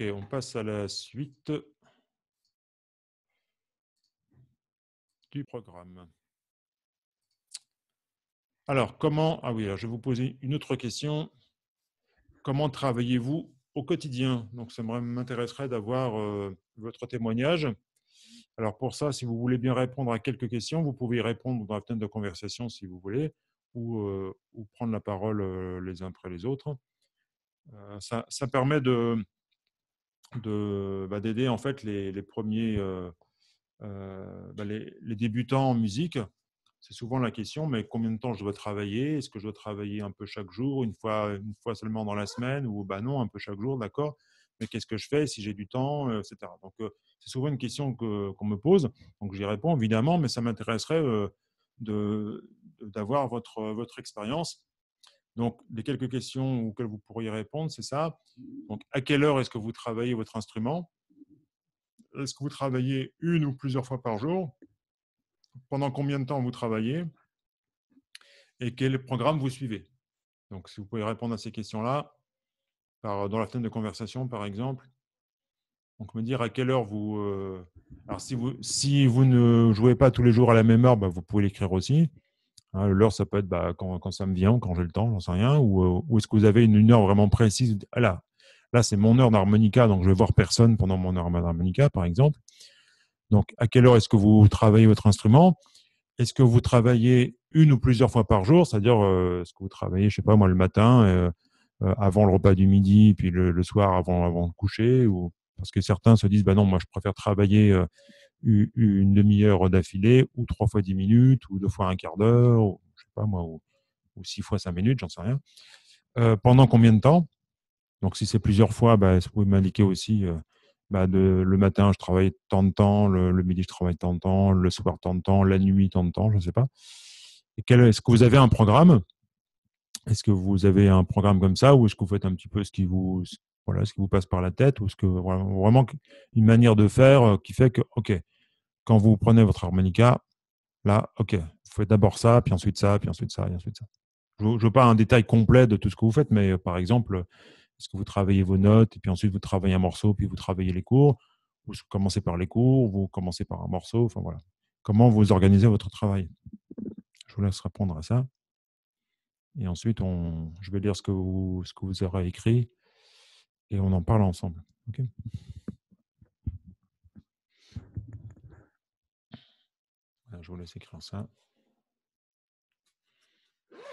Ok, on passe à la suite du programme. Alors, comment Ah oui, je vais vous poser une autre question. Comment travaillez-vous au quotidien Donc, ça m'intéresserait d'avoir euh, votre témoignage. Alors, pour ça, si vous voulez bien répondre à quelques questions, vous pouvez y répondre dans la fenêtre de conversation si vous voulez, ou, euh, prendre la parole euh, les uns après les autres. ça, permet de, bah, d'aider en fait les, premiers euh, euh, bah, les, débutants en musique c'est souvent la question mais combien de temps je dois travailler est-ce que je dois travailler un peu chaque jour une fois une fois seulement dans la semaine ou bah non un peu chaque jour d'accord mais qu'est-ce que je fais si j'ai du temps euh, etc donc c'est souvent une question que, qu'on me pose donc j'y réponds évidemment mais ça m'intéresserait de d'avoir votre expérience donc, les quelques questions auxquelles vous pourriez répondre, c'est ça. Donc, à quelle heure est-ce que vous travaillez votre instrument Est-ce que vous travaillez une ou plusieurs fois par jour Pendant combien de temps vous travaillez Et quel programme vous suivez Donc, si vous pouvez répondre à ces questions-là, dans la fenêtre de conversation, par exemple, donc me dire à quelle heure vous. Euh, alors si vous ne jouez pas tous les jours à la même heure, bah, vous pouvez l'écrire aussi. Hein, L'heure, ça peut être bah, quand, ça me vient, quand j'ai le temps, j'en sais rien. Ou, euh, est-ce que vous avez une, heure vraiment précise ah Là, c'est mon heure d'harmonica, donc je vais voir personne pendant mon heure d'harmonica, par exemple. Donc, à quelle heure est-ce que vous travaillez votre instrument Est-ce que vous travaillez une ou plusieurs fois par jour C'est-à-dire, euh, est-ce que vous travaillez, je sais pas moi, le matin, euh, avant le repas du midi, puis le, soir avant, avant de coucher ou... Parce que certains se disent, bah non, moi je préfère travailler une demi-heure d'affilée, ou trois fois dix minutes, ou deux fois un quart d'heure, ou je sais pas moi, ou, six fois cinq minutes, j'en sais rien. Euh, pendant combien de temps Donc si c'est plusieurs fois, bah, vous pouvez m'indiquer aussi. de, euh, bah, le matin, je travaille tant de temps, le, le, midi, je travaille tant de temps, le soir, tant de temps, la nuit, tant de temps, je ne sais pas. Est-ce que vous avez un programme Est-ce que vous avez un programme comme ça ou est-ce que vous faites un petit peu ce qui vous, voilà ce qui vous passe par la tête ou ce que vraiment une manière de faire euh, qui fait que, OK, quand vous prenez votre harmonica, là, OK, vous faites d'abord ça, puis ensuite ça, puis ensuite ça, puis ensuite ça. Je ne veux pas un détail complet de tout ce que vous faites, mais euh, par exemple, est-ce que vous travaillez vos notes, et puis ensuite vous travaillez un morceau, puis vous travaillez les cours, vous commencez par les cours, vous commencez par un morceau, enfin voilà. Comment vous organisez votre travail Je vous laisse répondre à ça. Et ensuite, on, je vais dire ce que ce que vous aurez écrit et on en parle ensemble. je vous laisse écrire ça.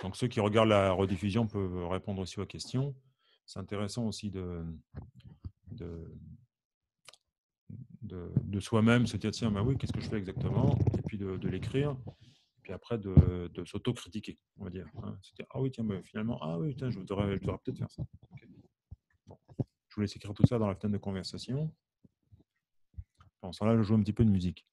Donc ceux qui regardent la rediffusion peuvent répondre aussi aux questions. C'est intéressant aussi de, de, de, soi-même se dire tiens, bah oui, qu'est-ce que je fais exactement Et puis de, de l'écrire puis après de, de s'autocritiquer, on va dire. C'était hein. ah oui tiens, mais finalement ah oui je devrais, peut-être faire ça je vous laisse écrire tout ça dans la fenêtre de conversation. En ce là je joue un petit peu de musique.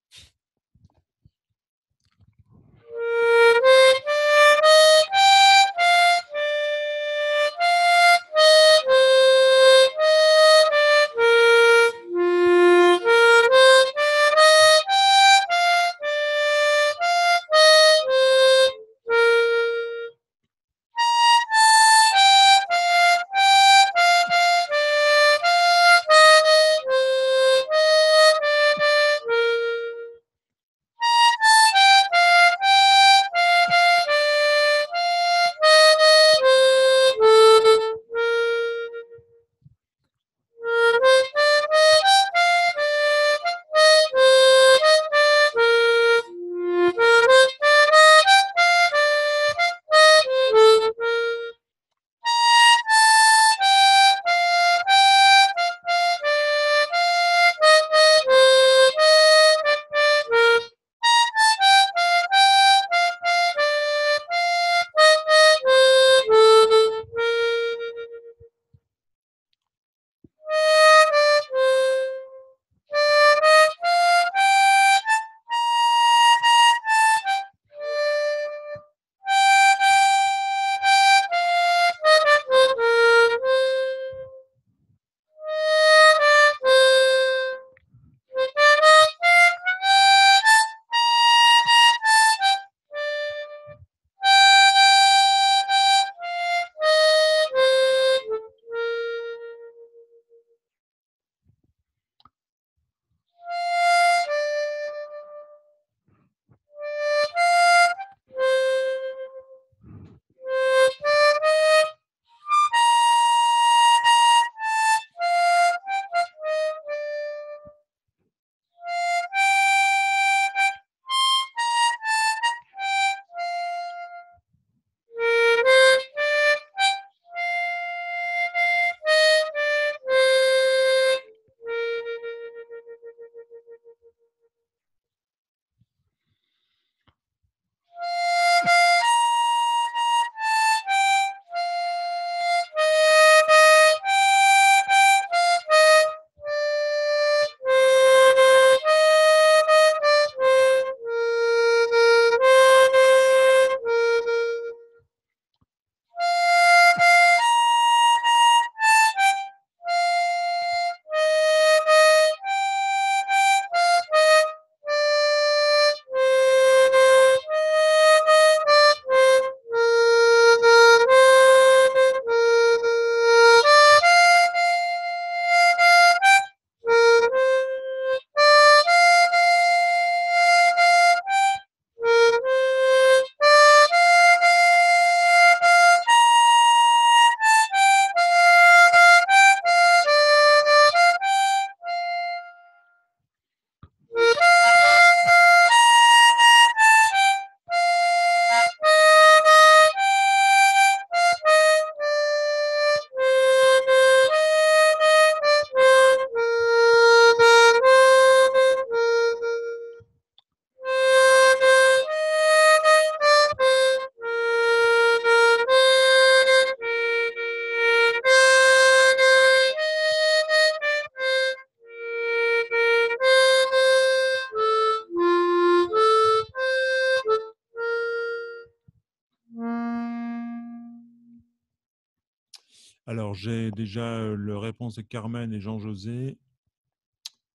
j'ai déjà la réponse de Carmen et Jean-José.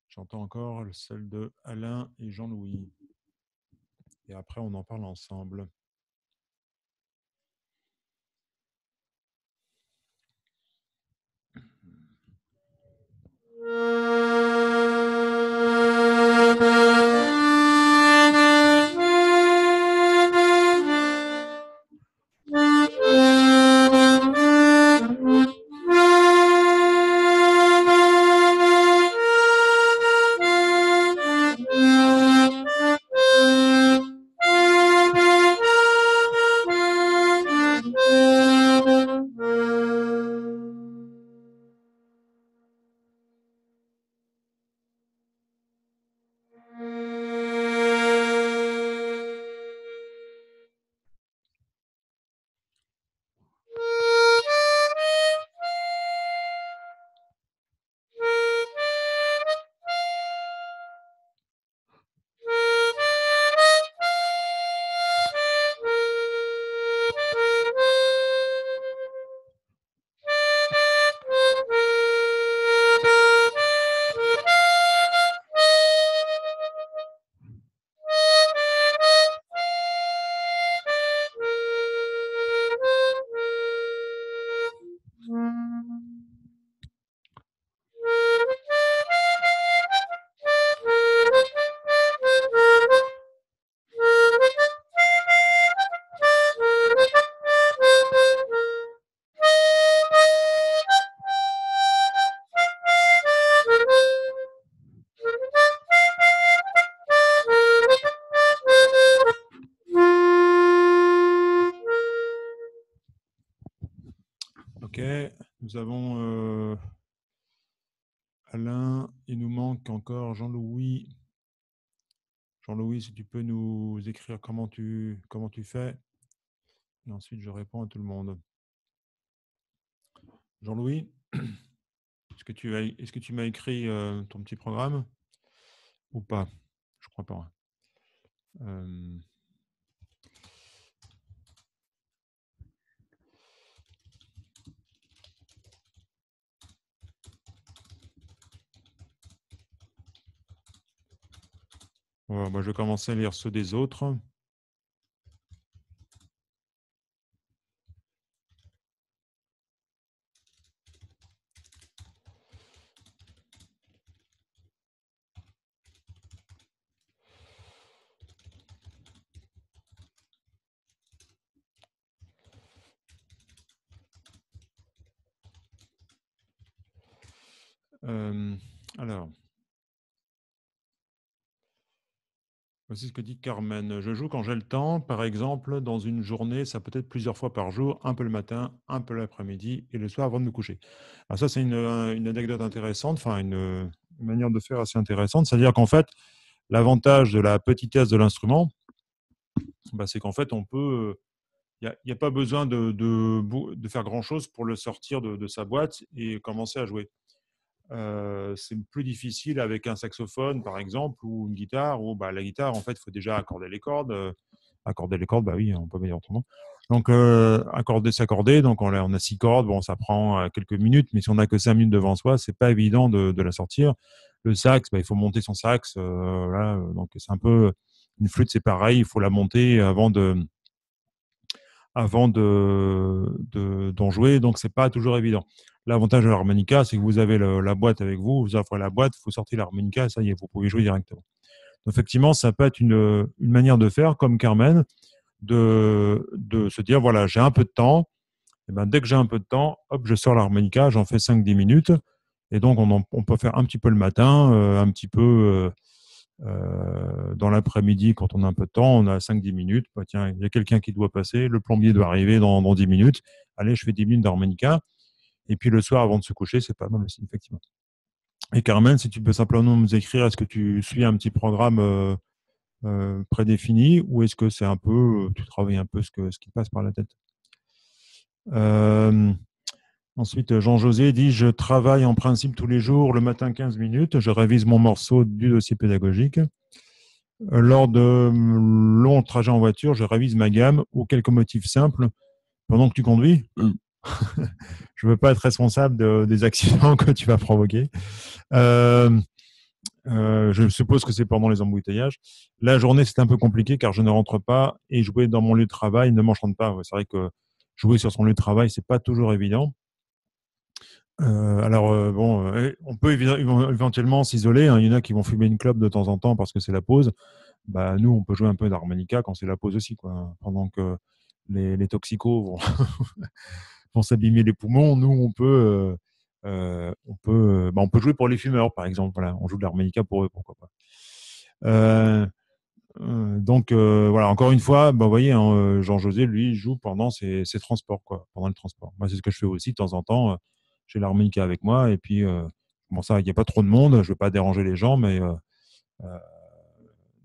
J'entends encore celle de Alain et Jean-Louis. Et après, on en parle ensemble. nous avons euh, Alain, il nous manque encore Jean-Louis. Jean-Louis, si tu peux nous écrire comment tu, comment tu fais. Et ensuite, je réponds à tout le monde. Jean-Louis, est-ce que tu, est que tu m'as écrit euh, ton petit programme ou pas Je crois pas. Hein. Euh, moi euh, bah, je vais commencer à lire ceux des autres. Euh, alors. c'est ce que dit Carmen. Je joue quand j'ai le temps. Par exemple, dans une journée, ça peut être plusieurs fois par jour, un peu le matin, un peu l'après-midi et le soir avant de me coucher. Alors ça, c'est une, euh, anecdote intéressante, enfin une, manière de faire assez intéressante. C'est-à-dire qu'en fait, l'avantage de la petitesse de l'instrument, bah, c'est qu'en fait, on peut... Il n'y a, pas besoin de, de, faire grand-chose pour le sortir de sa boîte et commencer à jouer c'est plus difficile avec un saxophone, par exemple, ou une guitare, Ou bah, la guitare, en fait, il faut déjà accorder les cordes. accorder les cordes, bah oui, on peut dire autrement. Donc, accorder, s'accorder, donc on a, six cordes, bon, ça prend quelques minutes, mais si on n'a que cinq minutes devant soi, c'est pas évident de, la sortir. Le sax, bah, il faut monter son sax, donc c'est un peu. Une flûte, c'est pareil, il faut la monter avant de avant de d'en jouer, donc c'est pas toujours évident. L'avantage de l'harmonica, c'est que vous avez la boîte avec vous, vous offrez la boîte, vous sortez l'harmonica, ça y est, vous pouvez jouer directement. Donc, effectivement, ça peut être une, manière de faire, comme Carmen, de, se dire voilà, j'ai un peu de temps, et eh ben, dès que j'ai un peu de temps, hop, je sors l'harmonica, j'en fais 5-10 minutes, et donc on, peut faire un petit peu le matin, euh, un petit peu euh, euh, dans l'après-midi quand on a un peu de temps, on a 5-10 minutes, bah, tiens, il y a quelqu'un qui doit passer, le plombier doit arriver dans, dans 10 minutes, allez, je fais 10 minutes d'harmonica et puis le soir, avant de se coucher, c'est pas mal aussi, effectivement. Et Carmen, si tu peux simplement nous écrire, est-ce que tu suis un petit programme euh, euh, prédéfini ou est-ce que c'est un peu, euh, tu travailles un peu ce, que, ce qui passe par la tête Ensuite, Jean-José dit Je travaille en principe tous les jours, le matin 15 minutes, je révise mon morceau du dossier pédagogique. Lors de hum, longs trajets en voiture, je révise ma gamme ou quelques motifs simples pendant que tu conduis. Hum je veux pas être responsable des accidents que tu vas provoquer. Euh, euh, je suppose que c'est pendant les embouteillages. La journée, c'est un peu compliqué car je ne rentre pas et jouer dans mon lieu de travail ne m'enchante pas. c'est vrai que jouer sur son lieu de travail, c'est pas toujours évident. Euh, alors bon, eh, on peut éventuellement s'isoler. Hein. Il y en a qui vont fumer une clope de temps en temps parce que c'est la pause. Bah, nous, on peut jouer un peu d'harmonica quand c'est la pause aussi, hein, Pendant que les, les vont pour s'abîmer les poumons. Nous, on peut, euh, euh, on peut, euh, bah, on peut jouer pour les fumeurs, par exemple. Voilà, on joue de l'harmonica pour eux, pourquoi pas. donc voilà, encore une fois, bah, vous voyez, hein, Jean-José, lui, joue pendant ses, transports, quoi, pendant le transport. Moi, c'est ce que je fais aussi de temps en temps. J'ai l'harmonica avec moi, et puis bon, ça, il n'y a pas trop de monde, je ne veux pas déranger les gens, mais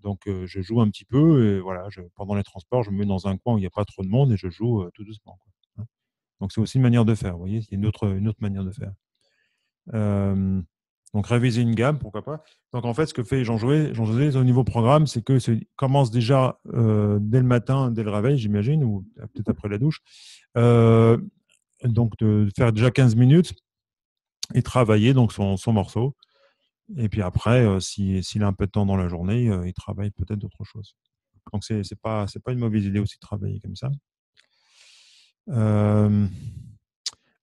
donc je joue un petit peu, et voilà, pendant les transports, je me mets dans un coin où il n'y a pas trop de monde et je joue tout doucement. Donc c'est aussi une manière de faire, vous voyez, C'est une autre, une autre manière de faire. donc réviser une gamme, pourquoi pas. Donc en fait, ce que fait Jean-José Jean au niveau programme, c'est que commence déjà euh, dès le matin, dès le réveil, j'imagine, ou peut-être après la douche. Euh, donc de faire déjà 15 minutes et travailler donc son, morceau. Et puis après, euh, s'il a un peu de temps dans la journée, il travaille peut-être d'autres choses. Donc c'est pas, pas une mauvaise idée aussi de travailler comme ça.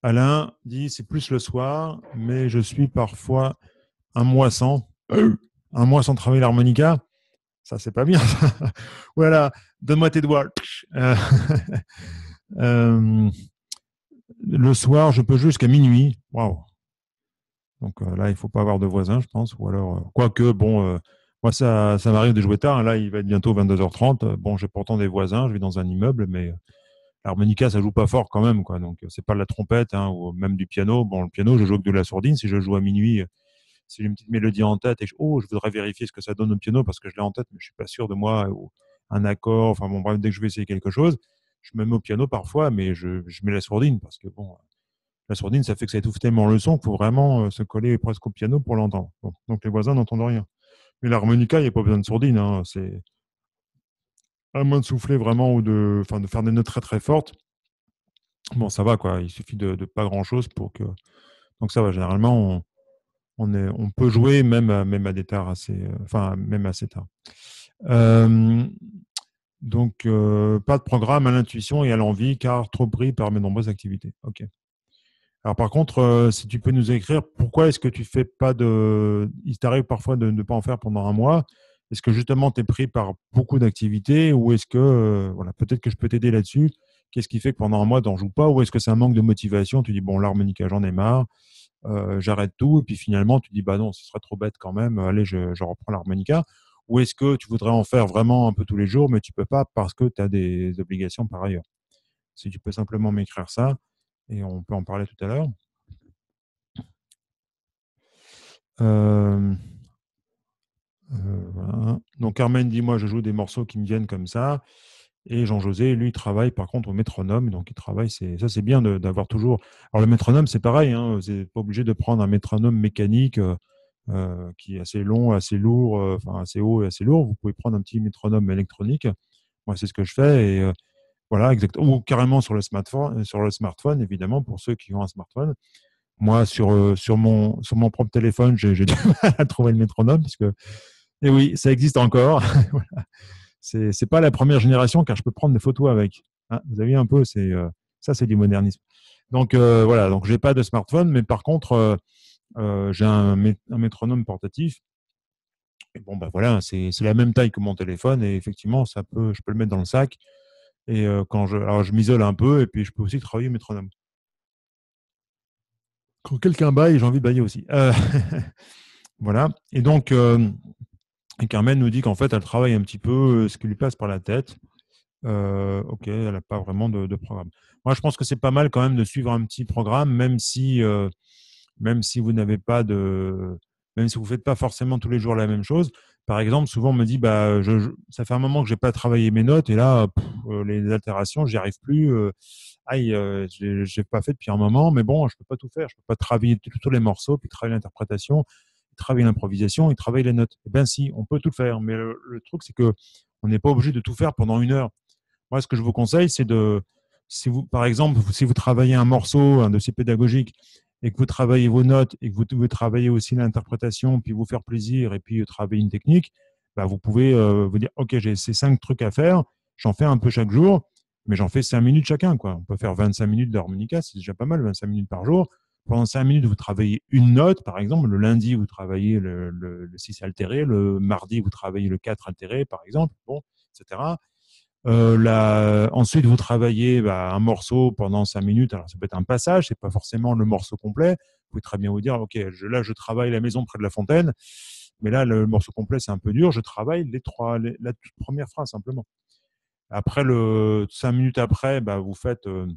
Alain dit c'est plus le soir, mais je suis parfois un mois sans, un mois sans travailler l'harmonica. Ça, c'est pas bien. voilà, donne-moi tes doigts. le soir, je peux jusqu'à minuit. Waouh. Donc euh, là, il faut pas avoir de voisins, je pense. Ou alors, euh, quoique, bon, euh, moi, ça, ça m'arrive de jouer tard. Hein. Là, il va être bientôt 22h30. Bon, j'ai pourtant des voisins, je vis dans un immeuble, mais l'harmonica ça joue pas fort quand même quoi donc c'est pas la trompette hein, ou même du piano bon le piano je joue que de la sourdine si je joue à minuit euh, si j'ai une petite mélodie en tête et je, oh je voudrais vérifier ce que ça donne au piano parce que je l'ai en tête mais je suis pas sûr de moi ou un accord enfin bon bref dès que je vais essayer quelque chose je me mets au piano parfois mais je, mets la sourdine parce que bon euh, la sourdine ça fait que ça étouffe tellement le son qu'il faut vraiment euh, se coller presque au piano pour l'entendre donc les voisins n'entendent rien mais l'harmonica il n'y a pas besoin de sourdine hein. c'est à moins de souffler vraiment ou de, de faire des notes très très fortes, bon, ça va quoi. Il suffit de, pas grand chose pour que. Donc ça va. Généralement, on, est, on peut jouer même même à des tards assez, euh, enfin même assez tard. donc euh, pas de programme à l'intuition et à l'envie car trop pris par mes nombreuses activités. Ok. Alors par contre, euh, si tu peux nous écrire pourquoi est-ce que tu fais pas de, il t'arrive parfois de ne pas en faire pendant un mois. Est-ce que justement tu es pris par beaucoup d'activités ou est-ce que euh, voilà, peut-être que je peux t'aider là-dessus Qu'est-ce qui fait que pendant un mois tu n'en joues pas ou est-ce que c'est un manque de motivation Tu dis bon l'harmonica j'en ai marre, euh, j'arrête tout et puis finalement tu dis bah non ce serait trop bête quand même, euh, allez je, reprends l'harmonica. Ou est-ce que tu voudrais en faire vraiment un peu tous les jours mais tu ne peux pas parce que tu as des obligations par ailleurs Si tu peux simplement m'écrire ça et on peut en parler tout à l'heure. Euh... Euh, Donc Carmen dit, moi je joue des morceaux qui me viennent comme ça. Et Jean-José, lui, travaille par contre au métronome. Donc, il travaille. Ça, c'est bien d'avoir toujours. Alors, le métronome, c'est pareil. Hein, vous n'êtes pas obligé de prendre un métronome mécanique euh, euh, qui est assez long, assez lourd, enfin, assez haut et assez lourd. Vous pouvez prendre un petit métronome électronique. Moi, c'est ce que je fais. Et voilà, exactement. Ou carrément sur le, smartphone, sur le smartphone, évidemment, pour ceux qui ont un smartphone. Moi, sur, sur, mon, sur mon propre téléphone, j'ai du mal à trouver le métronome, puisque et oui, ça existe encore. C'est n'est pas la première génération car je peux prendre des photos avec. Ah, vous avez un peu, euh, ça, c'est du modernisme. Donc euh, voilà, donc j'ai pas de smartphone, mais par contre, euh, j'ai un, métronome portatif. Et bon, bah voilà, c'est la même taille que mon téléphone et effectivement, ça peut, je peux le mettre dans le sac. Et quand je, alors je m'isole un peu et puis je peux aussi travailler au métronome. Quand quelqu'un baille, j'ai envie de bailler aussi. voilà. Et donc, et Carmen nous dit qu'en fait, elle travaille un petit peu euh, ce qui lui passe par la tête. Euh, ok, elle n'a pas vraiment de, programme. Moi, je pense que c'est pas mal quand même de suivre un petit programme, même si, euh, même si vous n'avez pas de, même si vous faites pas forcément tous les jours la même chose. Par exemple, souvent on me dit, bah, je, ça fait un moment que j'ai pas travaillé mes notes et là, euh, les altérations, j'y arrive plus. Euh, aïe, j'ai pas fait depuis un moment, mais bon, je ne peux pas tout faire. Je ne peux pas travailler tous les morceaux, puis travailler l'interprétation travaille l'improvisation, il travaille les notes. Eh bien, si, on peut tout faire, mais le, truc, c'est que on n'est pas obligé de tout faire pendant une heure. Moi, ce que je vous conseille, c'est de, si vous, par exemple, si vous travaillez un morceau, un dossier pédagogique, et que vous travaillez vos notes, et que vous, travaillez aussi l'interprétation, puis vous faire plaisir, et puis euh, travailler une technique, bah, vous pouvez euh, vous dire, OK, j'ai ces cinq trucs à faire, j'en fais un peu chaque jour, mais j'en fais cinq minutes chacun. Quoi. On peut faire 25 minutes d'harmonica, c'est déjà pas mal, 25 minutes par jour pendant cinq minutes, vous travaillez une note, par exemple. Le lundi, vous travaillez le, 6 altéré. Le mardi, vous travaillez le 4 altéré, par exemple. Bon, euh, ensuite, vous travaillez bah, un morceau pendant cinq minutes. Alors, ça peut être un passage, c'est pas forcément le morceau complet. Vous pouvez très bien vous dire, ok, là, je travaille la maison près de la fontaine, mais là, le morceau complet, c'est un peu dur. Je travaille les trois, la toute première phrase simplement. Après, le cinq minutes après, bah, vous faites, euh,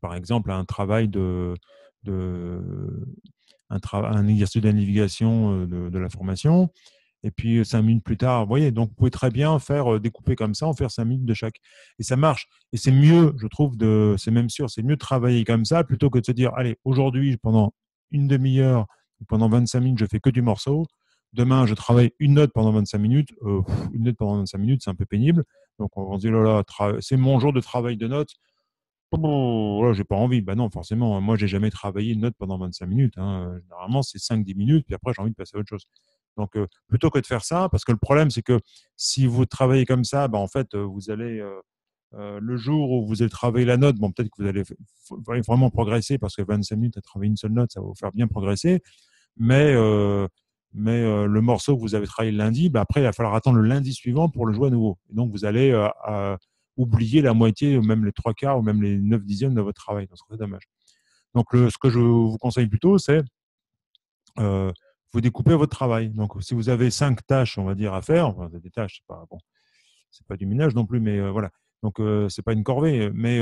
par exemple, un travail de de, un, exercice de navigation de, la formation et puis cinq minutes plus tard. Vous voyez, donc vous pouvez très bien faire découper comme ça, en faire cinq minutes de chaque. Et ça marche. Et c'est mieux, je trouve, c'est même sûr, c'est mieux de travailler comme ça plutôt que de se dire, allez, aujourd'hui, pendant une demi-heure ou pendant 25 minutes, je fais que du morceau. Demain, je travaille une note pendant 25 minutes. une note pendant 25 minutes, c'est un peu pénible. Donc on se dit, oh là, c'est mon jour de travail de notes bon, j'ai pas envie. ben non, forcément, hein. moi, j'ai jamais travaillé une note pendant 25 minutes. Hein. Euh, généralement, c'est 5-10 minutes, puis après, j'ai envie de passer à autre chose. Donc, euh, plutôt que de faire ça, parce que le problème, c'est que si vous travaillez comme ça, ben, en fait, euh, vous allez, le jour où vous allez travailler la note, bon, peut-être que vous allez vraiment progresser, parce que 25 minutes à travailler une seule note, ça va vous faire bien progresser. Mais, mais le morceau que vous avez travaillé lundi, ben, après, il va falloir attendre le lundi suivant pour le jouer à nouveau. Et donc, vous allez oublier la moitié, même les trois quarts, ou même les neuf dixièmes de votre travail. Donc, c'est dommage. Donc, ce que je vous conseille plutôt, c'est euh, vous découpez votre travail. Donc, si vous avez cinq tâches, on va dire, à faire, enfin, des tâches, c'est pas bon, c'est pas du ménage non plus, mais euh, voilà. Donc, ce euh, c'est pas une corvée, mais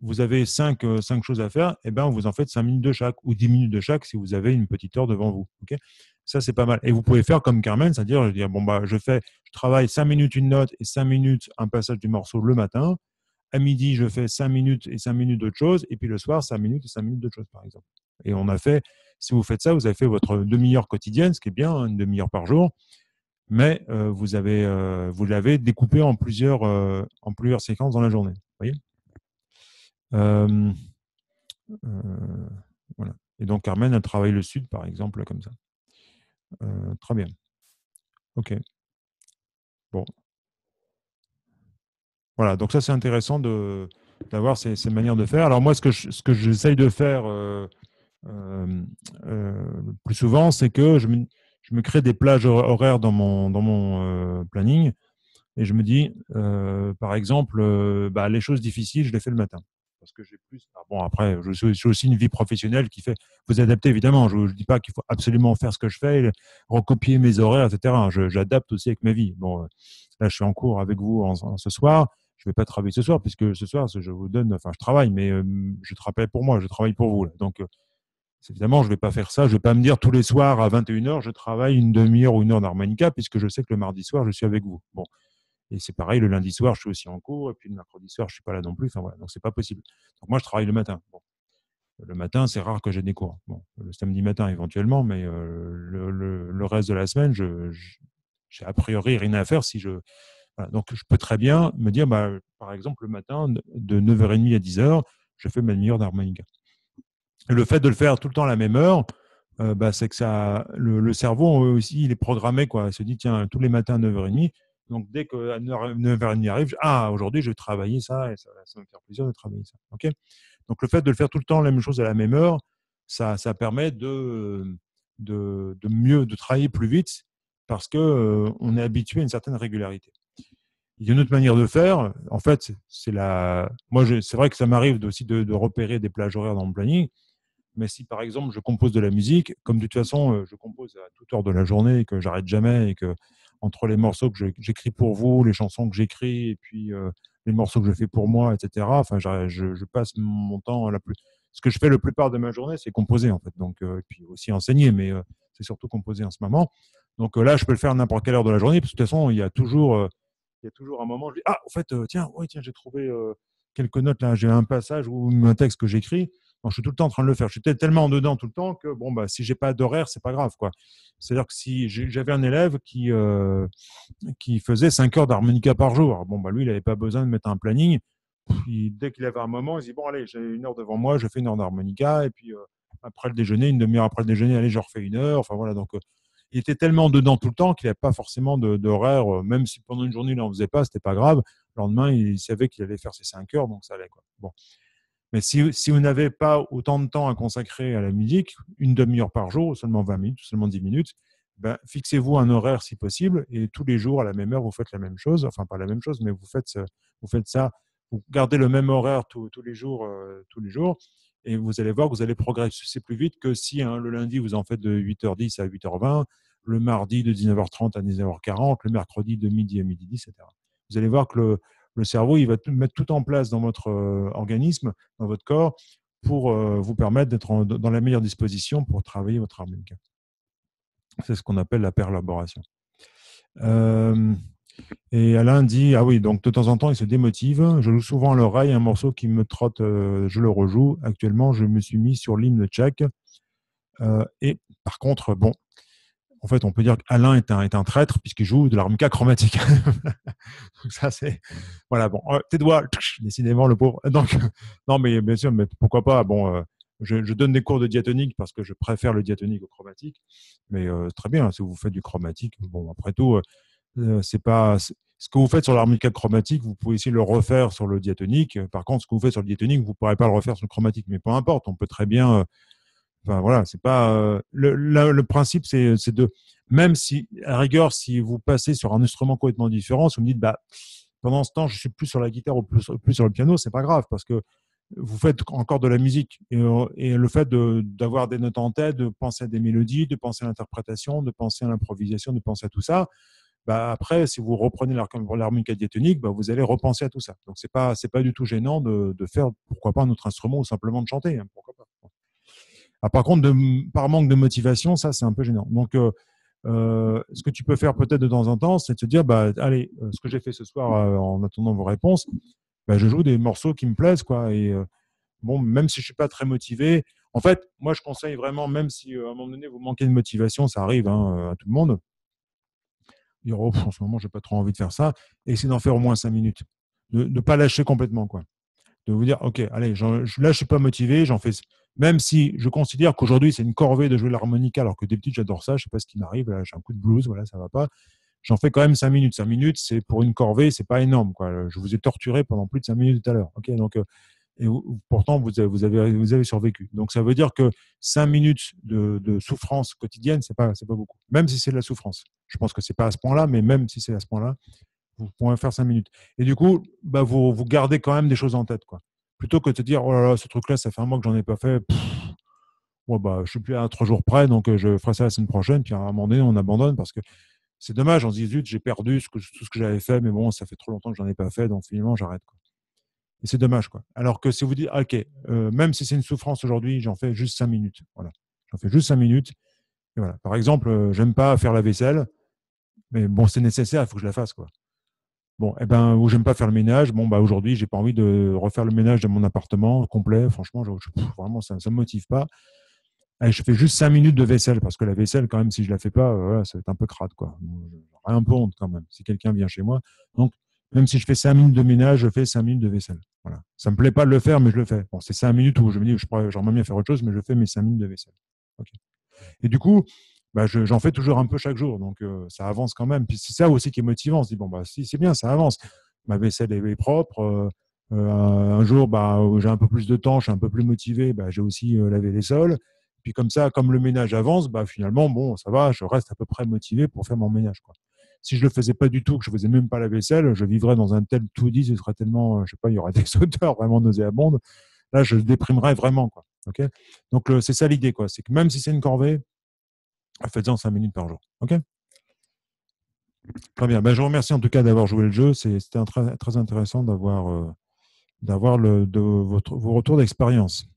vous avez cinq, cinq choses à faire, et eh ben vous en faites cinq minutes de chaque ou dix minutes de chaque si vous avez une petite heure devant vous. ok ça, c'est pas mal. Et vous pouvez faire comme Carmen, c'est-à-dire, je bon, bah, je fais, travaille cinq minutes une note et cinq minutes un passage du morceau le matin. À midi, je fais cinq minutes et cinq minutes d'autre chose. Et puis le soir, 5 minutes et cinq minutes d'autre chose, par exemple. Et on a fait, si vous faites ça, vous avez fait votre demi-heure quotidienne, ce qui est bien, hein, une demi-heure par jour. Mais euh, vous avez, euh, vous l'avez découpé en plusieurs, euh, en plusieurs séquences dans la journée. voilà. Et donc Carmen, a travaillé le sud, par exemple, comme ça. Euh, très bien. OK. Bon. Voilà, donc ça c'est intéressant de, d'avoir ces, ces, manières de faire. Alors moi, ce que, ce que j'essaye de faire euh, euh, le plus souvent, c'est que je me, je me, crée des plages horaires dans mon, dans mon planning et je me dis, par exemple, bah, les choses difficiles, je les fais le matin parce que j'ai plus. bon, après, je suis aussi une vie professionnelle qui fait. Vous adaptez évidemment. Je ne dis pas qu'il faut absolument faire ce que je fais, recopier mes horaires, etc. J'adapte aussi avec ma vie. Bon, euh, là, je suis en cours avec vous en, ce soir. Je ne vais pas travailler ce soir puisque ce soir, je vous donne. Enfin, je travaille, mais euh, je travaille pour moi. Je travaille pour vous. Donc, euh, évidemment, je ne vais pas faire ça. Je ne vais pas me dire tous les soirs à 21h, je travaille une demi-heure ou une heure d'harmonica puisque je sais que le mardi soir, je suis avec vous. Bon. Et c'est pareil, le lundi soir, je suis aussi en cours, et puis le mercredi soir, je suis pas là non plus. Enfin voilà, donc c'est pas possible. Donc moi, je travaille le matin. Bon. Le matin, c'est rare que j'ai des cours. le samedi matin, éventuellement, mais le, reste de la semaine, je, j'ai a priori rien à faire si je. Donc je peux très bien me dire, bah, par exemple, le matin, de 9h30 à 10h, je fais ma demi-heure d'harmonica. Le fait de le faire tout le temps à la même heure, bah, c'est que ça, le, cerveau aussi, il est programmé. Quoi. Il se dit, tiens, tous les matins 9h30, donc, dès que 9h30 arrive, ah, aujourd'hui, je vais travailler ça et ça, va me faire plaisir de travailler ça. Donc, le fait de le faire tout le temps, la même chose à la même heure, ça, ça permet de, de, mieux, de travailler plus vite parce qu'on euh, on est habitué à une certaine régularité. Il y a une autre manière de faire. En fait, c'est la. Moi, c'est vrai que ça m'arrive aussi de, repérer des plages horaires dans mon planning. Mais si par exemple je compose de la musique, comme de toute façon euh, je compose à toute heure de la journée et que j'arrête jamais et que entre les morceaux que j'écris pour vous, les chansons que j'écris, et puis euh, les morceaux que je fais pour moi, etc. Enfin, je, passe mon temps la plus. Ce que je fais le plupart de ma journée, c'est composer en fait. Donc, euh, et puis aussi enseigner, mais euh, c'est surtout composer en ce moment. Donc là, je peux le faire n'importe quelle heure de la journée, parce que de toute façon, il y a toujours, il y a toujours un moment. Où je dis ah, en fait, tiens, oui, tiens, j'ai trouvé quelques notes là. J'ai un passage ou un texte que j'écris je suis tout le temps en train de le faire. Je suis tellement en dedans tout le temps que bon, bah, si j'ai pas d'horaire, c'est pas grave, quoi. C'est-à-dire que si j'avais un élève qui euh, qui faisait 5 heures d'harmonica par jour, bon, bah, lui, il n'avait pas besoin de mettre un planning. Puis, dès qu'il avait un moment, il se dit bon, allez, j'ai une heure devant moi, je fais une heure d'harmonica, et puis euh, après le déjeuner, une demi-heure après le déjeuner, allez, je refais une heure. Enfin voilà, donc euh, il était tellement dedans tout le temps qu'il n'avait pas forcément d'horaire. même si pendant une journée, il n'en faisait pas, c'était pas grave. Le lendemain, il savait qu'il allait faire ses 5 heures, donc ça allait, quoi. Bon. Mais si, si vous n'avez pas autant de temps à consacrer à la musique, une demi-heure par jour, seulement 20 minutes, seulement 10 minutes, ben, fixez-vous un horaire si possible et tous les jours à la même heure, vous faites la même chose. Enfin, pas la même chose, mais vous faites, vous faites ça. Vous gardez le même horaire tous, les jours, euh, tous les jours et vous allez voir que vous allez progresser plus vite que si hein, le lundi vous en faites de 8h10 à 8h20, le mardi de 19h30 à 19h40, le mercredi de midi à midi, etc. Vous allez voir que le, le cerveau, il va mettre tout en place dans votre euh, organisme, dans votre corps, pour euh, vous permettre d'être dans la meilleure disposition pour travailler votre harmonica. C'est ce qu'on appelle la perlaboration. et Alain dit Ah oui, donc de temps en temps, il se démotive. Je joue souvent à l'oreille un morceau qui me trotte, euh, je le rejoue. Actuellement, je me suis mis sur l'hymne tchèque. et par contre, bon, en fait, on peut dire qu'Alain est un, est un traître puisqu'il joue de l'armica chromatique. Donc ça, c'est voilà. Bon, euh, tes doigts, décidément le pauvre. Donc non, mais bien sûr, mais pourquoi pas. Bon, euh, je, donne des cours de diatonique parce que je préfère le diatonique au chromatique. Mais euh, très bien, si vous faites du chromatique, bon, après tout, c'est pas ce que vous faites sur l'harmonica chromatique, vous pouvez essayer de le refaire sur le diatonique. Par contre, ce que vous faites sur le diatonique, vous ne pourrez pas le refaire sur le chromatique. Mais peu importe, on peut très bien Enfin, voilà, c'est pas euh, le, principe, c'est de même si à rigueur, si vous passez sur un instrument complètement différent, si vous me dites bah pendant ce temps, je suis plus sur la guitare ou plus, sur le piano, c'est pas grave parce que vous faites encore de la musique et, euh, le fait d'avoir des notes en tête, de penser à des mélodies, de penser à l'interprétation, de penser à l'improvisation, de penser à tout ça. Bah après, si vous reprenez l'harmonica diatonique, bah vous allez repenser à tout ça. Donc c'est pas c'est pas du tout gênant de, faire pourquoi pas un autre instrument ou simplement de chanter. Hein, ah, par contre, par manque de motivation, ça, c'est un peu gênant. Donc, euh, euh, ce que tu peux faire peut-être de temps en temps, c'est de te dire, bah, allez, euh, ce que j'ai fait ce soir en attendant vos réponses, bah, je joue des morceaux qui me plaisent, quoi. Et bon, même si je suis pas très motivé, en fait, moi, je conseille vraiment, même si à un moment donné vous manquez de motivation, ça arrive hein, à tout le monde. Dire, oh, en ce moment, je n'ai pas trop envie de faire ça. Et d'en faire au moins cinq minutes, de ne pas lâcher complètement, quoi. De vous dire, ok, allez, là, je suis pas motivé, j'en fais, même si je considère qu'aujourd'hui, c'est une corvée de jouer l'harmonica, alors que des petites, j'adore ça, je sais pas ce qui m'arrive, j'ai un coup de blues, voilà, ça va pas. J'en fais quand même cinq minutes. Cinq minutes, c'est pour une corvée, c'est pas énorme. Quoi. Je vous ai torturé pendant plus de cinq minutes tout à l'heure. ok donc, euh, et pourtant, vous avez, vous, avez, vous avez survécu. Donc, ça veut dire que cinq minutes de, de souffrance quotidienne, c'est pas, c'est pas beaucoup. Même si c'est de la souffrance. Je pense que c'est pas à ce point-là, mais même si c'est à ce point-là, vous pouvez faire cinq minutes. Et du coup, bah, vous, vous gardez quand même des choses en tête. Quoi plutôt que de te dire oh là là, ce truc-là, ça fait un mois que j'en ai pas fait. Pff, ouais, bah, je suis plus à trois jours près, donc euh, je ferai ça la semaine prochaine. Puis à un moment donné, on abandonne parce que c'est dommage. On se dit zut, j'ai perdu tout ce que j'avais fait, mais bon, ça fait trop longtemps que j'en ai pas fait, donc finalement, j'arrête. Et c'est dommage. Quoi. Alors que si vous dites ah, ok, euh, même si c'est une souffrance aujourd'hui, j'en fais juste cinq minutes. Voilà, j'en fais juste cinq minutes. Et voilà. Par exemple, euh, j'aime pas faire la vaisselle, mais bon, c'est nécessaire, il faut que je la fasse. Quoi. Bon, eh ben, où j'aime pas faire le ménage. Bon, bah aujourd'hui, j'ai pas envie de refaire le ménage de mon appartement complet. Franchement, je, vraiment, ça, ça me motive pas. je fais juste cinq minutes de vaisselle parce que la vaisselle, quand même, si je la fais pas, euh, ça va être un peu crade, quoi. J'aurais un honte quand même si quelqu'un vient chez moi. Donc, même si je fais cinq minutes de ménage, je fais cinq minutes de vaisselle. Voilà. Ça me plaît pas de le faire, mais je le fais. Bon, c'est cinq minutes où je me dis, j'aimerais bien faire autre chose, mais je fais mes cinq minutes de vaisselle. Et du coup, bah, j'en fais toujours un peu chaque jour. Donc, ça avance quand même. Puis, c'est ça aussi qui est motivant. On se dit, bon, bah, si, c'est bien, ça avance. Ma vaisselle est, propre. un jour, bah, j'ai un peu plus de temps, je suis un peu plus motivé. Bah, j'ai aussi lavé les sols. Puis, comme ça, comme le ménage avance, bah, finalement, bon, ça va, je reste à peu près motivé pour faire mon ménage. Quoi. Si je le faisais pas du tout, que je faisais même pas la vaisselle, je vivrais dans un tel tout-dit, ce serait tellement, je sais pas, il y aurait des odeurs vraiment nauséabondes. Là, je déprimerais vraiment. Quoi. Okay Donc, c'est ça l'idée. quoi. C'est que même si c'est une corvée, Faites-en 5 minutes par jour. OK Très bien. Ben, je vous remercie en tout cas d'avoir joué le jeu. C'était très, intéressant d'avoir euh, votre, vos retours d'expérience.